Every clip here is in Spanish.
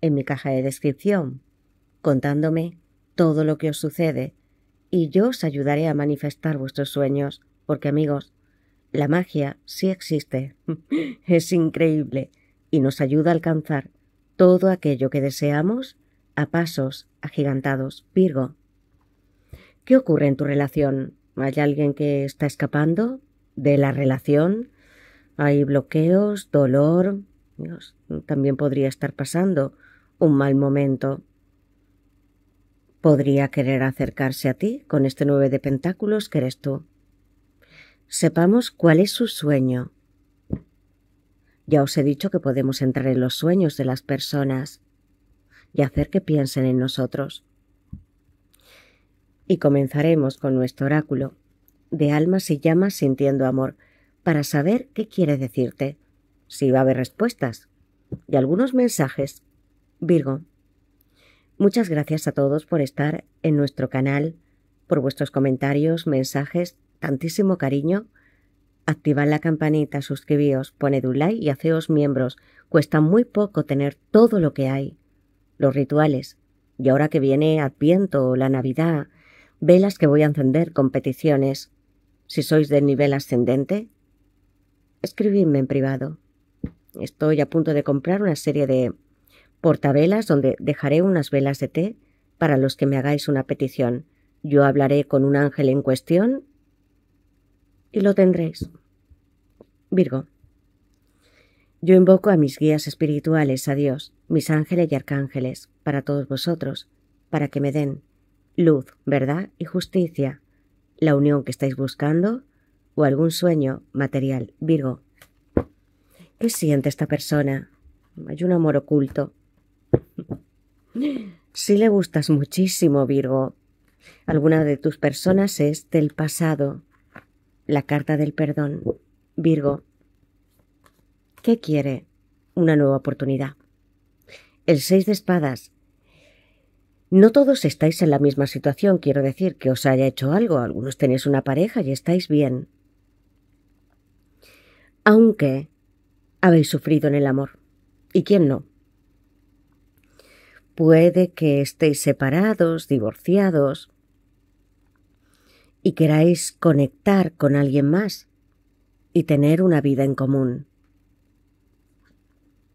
en mi caja de descripción, contándome todo lo que os sucede y yo os ayudaré a manifestar vuestros sueños, porque amigos, la magia sí existe, es increíble y nos ayuda a alcanzar todo aquello que deseamos a pasos agigantados. Virgo, ¿qué ocurre en tu relación? ¿Hay alguien que está escapando de la relación? ¿Hay bloqueos, dolor? también podría estar pasando un mal momento. Podría querer acercarse a ti con este nueve de pentáculos que eres tú. Sepamos cuál es su sueño. Ya os he dicho que podemos entrar en los sueños de las personas y hacer que piensen en nosotros. Y comenzaremos con nuestro oráculo de almas y llamas sintiendo amor para saber qué quiere decirte, si va a haber respuestas y algunos mensajes Virgo, muchas gracias a todos por estar en nuestro canal, por vuestros comentarios, mensajes, tantísimo cariño. Activad la campanita, suscribíos, poned un like y haceos miembros. Cuesta muy poco tener todo lo que hay. Los rituales. Y ahora que viene Adviento, la Navidad, velas que voy a encender, competiciones. Si sois del nivel ascendente, escribidme en privado. Estoy a punto de comprar una serie de portavelas donde dejaré unas velas de té para los que me hagáis una petición. Yo hablaré con un ángel en cuestión y lo tendréis. Virgo. Yo invoco a mis guías espirituales, a Dios, mis ángeles y arcángeles, para todos vosotros, para que me den luz, verdad y justicia, la unión que estáis buscando o algún sueño material. Virgo. ¿Qué siente esta persona? Hay un amor oculto, si le gustas muchísimo, Virgo. Alguna de tus personas es del pasado. La carta del perdón. Virgo. ¿Qué quiere? Una nueva oportunidad. El seis de espadas. No todos estáis en la misma situación, quiero decir, que os haya hecho algo. Algunos tenéis una pareja y estáis bien. Aunque habéis sufrido en el amor. ¿Y quién no? Puede que estéis separados, divorciados y queráis conectar con alguien más y tener una vida en común.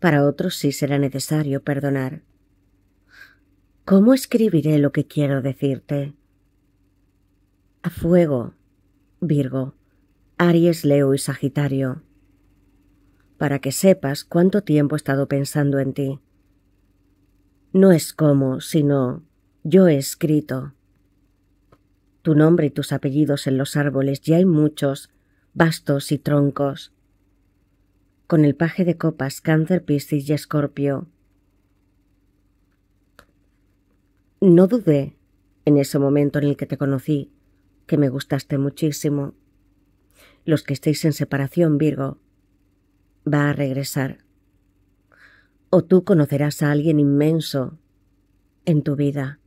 Para otros sí será necesario perdonar. ¿Cómo escribiré lo que quiero decirte? A fuego, Virgo, Aries, Leo y Sagitario, para que sepas cuánto tiempo he estado pensando en ti no es como, sino yo he escrito. Tu nombre y tus apellidos en los árboles ya hay muchos, bastos y troncos. Con el paje de copas, cáncer, piscis y escorpio. No dudé, en ese momento en el que te conocí, que me gustaste muchísimo. Los que estéis en separación, Virgo, va a regresar o tú conocerás a alguien inmenso en tu vida,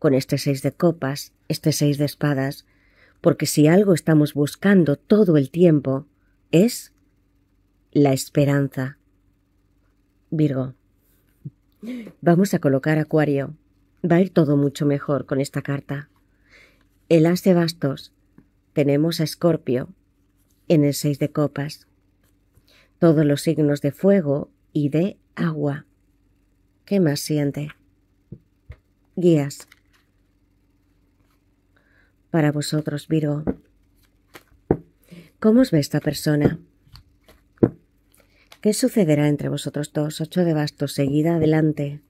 con este seis de copas, este seis de espadas, porque si algo estamos buscando todo el tiempo es la esperanza. Virgo. Vamos a colocar Acuario. Va a ir todo mucho mejor con esta carta. El as de bastos. Tenemos a Escorpio en el seis de copas. Todos los signos de fuego y de agua. ¿Qué más siente? Guías. Para vosotros, Virgo. ¿Cómo os ve esta persona? ¿Qué sucederá entre vosotros dos? Ocho de bastos, seguida adelante.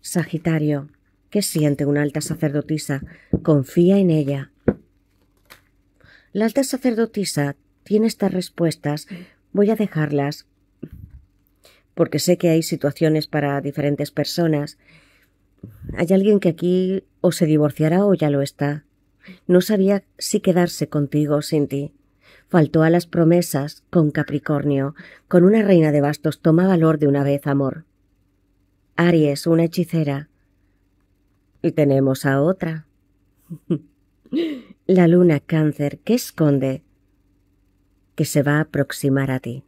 Sagitario, ¿qué siente una alta sacerdotisa? Confía en ella. La alta sacerdotisa tiene estas respuestas. Voy a dejarlas porque sé que hay situaciones para diferentes personas. Hay alguien que aquí o se divorciará o ya lo está. No sabía si quedarse contigo o sin ti. Faltó a las promesas con Capricornio. Con una reina de bastos toma valor de una vez, amor. Aries, una hechicera. Y tenemos a otra. La luna cáncer, ¿qué esconde? Que se va a aproximar a ti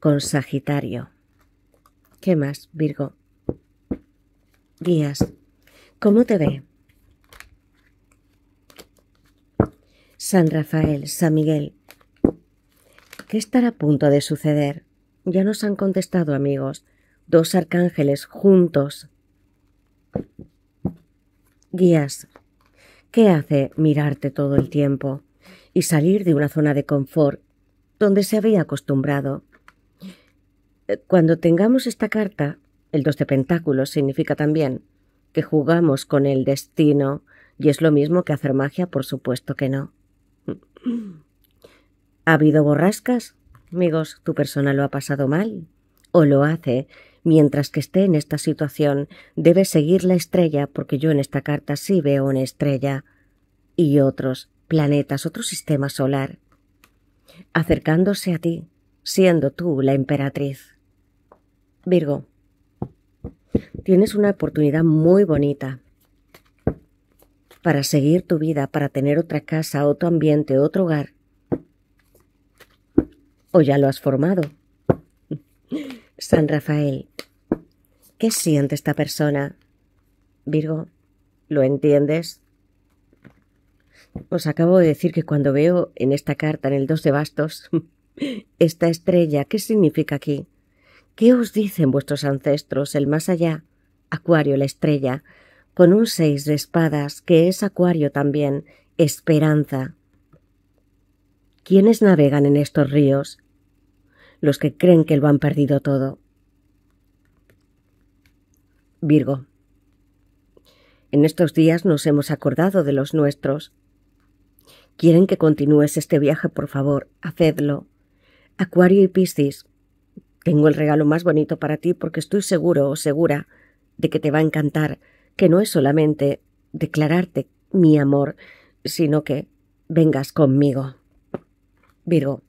con Sagitario. ¿Qué más, Virgo? Guías, ¿cómo te ve? San Rafael, San Miguel. ¿Qué estará a punto de suceder? Ya nos han contestado, amigos, dos arcángeles juntos. Guías, ¿qué hace mirarte todo el tiempo y salir de una zona de confort donde se había acostumbrado? Eh, cuando tengamos esta carta, el dos de pentáculos significa también que jugamos con el destino y es lo mismo que hacer magia, por supuesto que no. ¿Ha habido borrascas? Amigos, tu persona lo ha pasado mal o lo hace mientras que esté en esta situación, debe seguir la estrella, porque yo en esta carta sí veo una estrella y otros planetas, otro sistema solar, acercándose a ti, siendo tú la emperatriz. Virgo, tienes una oportunidad muy bonita para seguir tu vida, para tener otra casa, otro ambiente, otro hogar. O ya lo has formado. San Rafael, ¿qué siente esta persona? Virgo, ¿lo entiendes? Os acabo de decir que cuando veo en esta carta, en el 2 de bastos, esta estrella, ¿qué significa aquí? ¿Qué os dicen vuestros ancestros, el más allá? Acuario la estrella, con un seis de espadas, que es Acuario también, esperanza. ¿Quiénes navegan en estos ríos? Los que creen que lo han perdido todo. Virgo. En estos días nos hemos acordado de los nuestros. Quieren que continúes este viaje, por favor, hacedlo. Acuario y Piscis, tengo el regalo más bonito para ti porque estoy seguro o segura de que te va a encantar, que no es solamente declararte mi amor, sino que vengas conmigo. Virgo,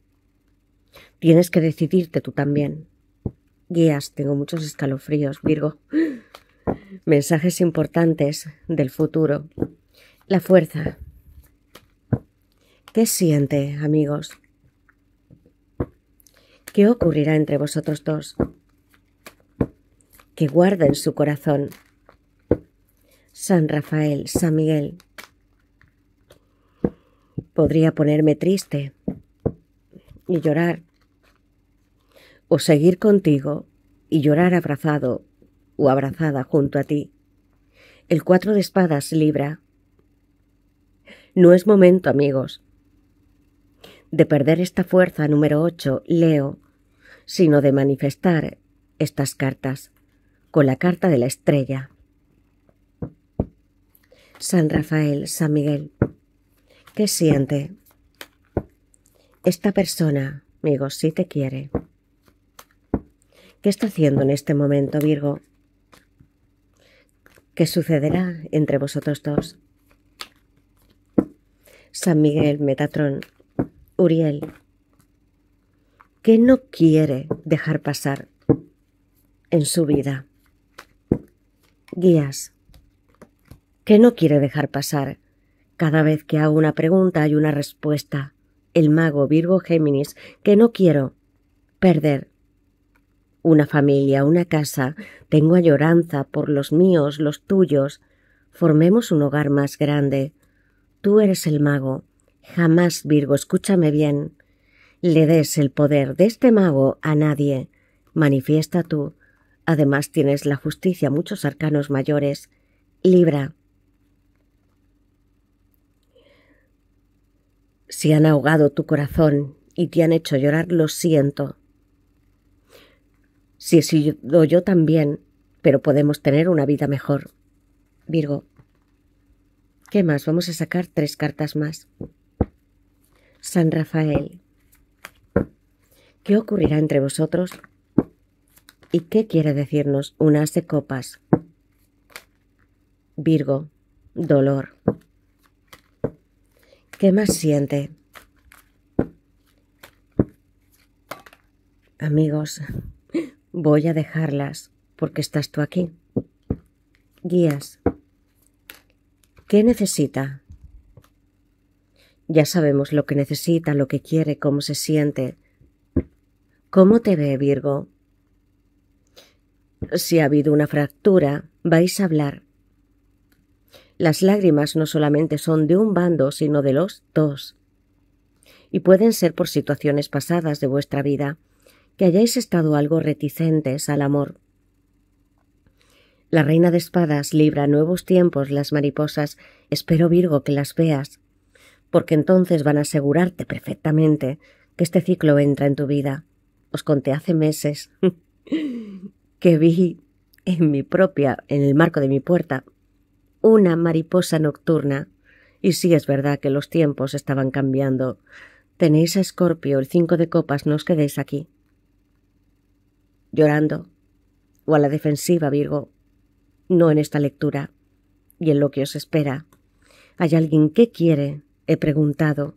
tienes que decidirte tú también. Guías, tengo muchos escalofríos, Virgo. Mensajes importantes del futuro. La fuerza. ¿Qué siente, amigos? ¿Qué ocurrirá entre vosotros dos? Que guarda en su corazón. San Rafael, San Miguel. Podría ponerme triste y llorar, o seguir contigo y llorar abrazado o abrazada junto a ti. El cuatro de espadas libra. No es momento, amigos de perder esta fuerza número 8, Leo, sino de manifestar estas cartas con la carta de la estrella. San Rafael, San Miguel. ¿Qué siente? Esta persona, amigo, si te quiere. ¿Qué está haciendo en este momento, Virgo? ¿Qué sucederá entre vosotros dos? San Miguel, Metatron Uriel, ¿qué no quiere dejar pasar en su vida. Guías, ¿qué no quiere dejar pasar. Cada vez que hago una pregunta hay una respuesta. El mago Virgo Géminis, que no quiero perder. Una familia, una casa, tengo lloranza por los míos, los tuyos. Formemos un hogar más grande. Tú eres el mago, Jamás, Virgo, escúchame bien. Le des el poder de este mago a nadie. Manifiesta tú. Además tienes la justicia, muchos arcanos mayores. Libra. Si han ahogado tu corazón y te han hecho llorar, lo siento. Si he sido yo también, pero podemos tener una vida mejor. Virgo. ¿Qué más? Vamos a sacar tres cartas más. San Rafael, ¿qué ocurrirá entre vosotros? ¿Y qué quiere decirnos un de copas? Virgo, dolor. ¿Qué más siente? Amigos, voy a dejarlas porque estás tú aquí. Guías, ¿qué necesita? Ya sabemos lo que necesita, lo que quiere, cómo se siente. ¿Cómo te ve, Virgo? Si ha habido una fractura, vais a hablar. Las lágrimas no solamente son de un bando, sino de los dos. Y pueden ser por situaciones pasadas de vuestra vida, que hayáis estado algo reticentes al amor. La reina de espadas libra nuevos tiempos las mariposas. Espero, Virgo, que las veas porque entonces van a asegurarte perfectamente que este ciclo entra en tu vida. Os conté hace meses que vi en mi propia, en el marco de mi puerta, una mariposa nocturna. Y sí es verdad que los tiempos estaban cambiando. Tenéis a Escorpio, el cinco de copas, no os quedéis aquí. Llorando. O a la defensiva, Virgo. No en esta lectura. Y en lo que os espera. Hay alguien que quiere He preguntado.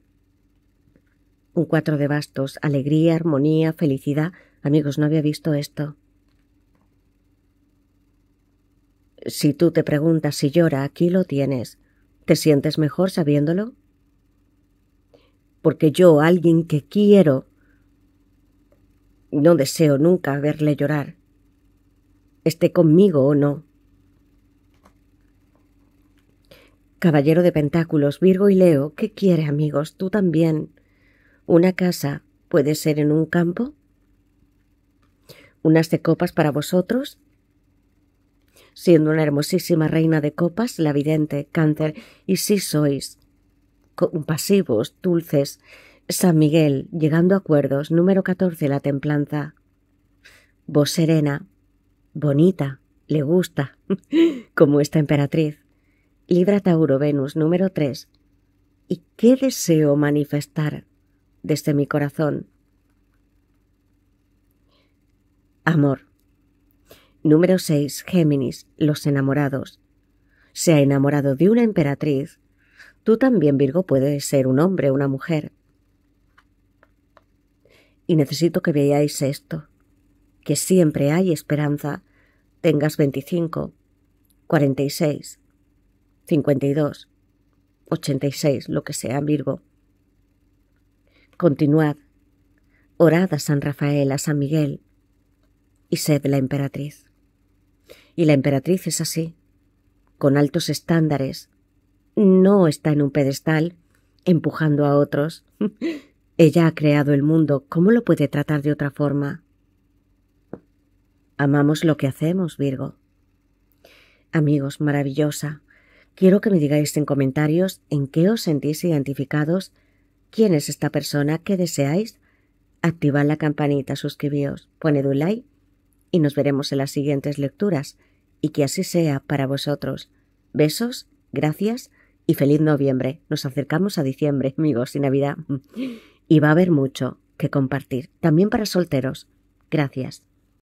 Un cuatro de bastos, alegría, armonía, felicidad. Amigos, no había visto esto. Si tú te preguntas si llora, aquí lo tienes. ¿Te sientes mejor sabiéndolo? Porque yo, alguien que quiero, no deseo nunca verle llorar. Esté conmigo o no. Caballero de Pentáculos, Virgo y Leo, ¿qué quiere, amigos? Tú también. Una casa puede ser en un campo. Unas de copas para vosotros. Siendo una hermosísima reina de copas, la vidente, cáncer, y si sois compasivos, dulces, San Miguel, llegando a acuerdos, número 14, la templanza. Vos, serena, bonita, le gusta, como esta emperatriz. Libra Tauro Venus número 3. ¿Y qué deseo manifestar desde mi corazón? Amor. Número 6. Géminis. Los enamorados. Se ha enamorado de una emperatriz. Tú también, Virgo, puedes ser un hombre o una mujer. Y necesito que veáis esto, que siempre hay esperanza. Tengas 25, 46, 52, 86, lo que sea, Virgo. Continuad. Orad a San Rafael, a San Miguel, y sed la emperatriz. Y la emperatriz es así, con altos estándares. No está en un pedestal, empujando a otros. Ella ha creado el mundo, ¿cómo lo puede tratar de otra forma? Amamos lo que hacemos, Virgo. Amigos, maravillosa, Quiero que me digáis en comentarios en qué os sentís identificados, quién es esta persona que deseáis. Activad la campanita, suscribíos, poned un like y nos veremos en las siguientes lecturas y que así sea para vosotros. Besos, gracias y feliz noviembre. Nos acercamos a diciembre, amigos, y Navidad. Y va a haber mucho que compartir, también para solteros. Gracias.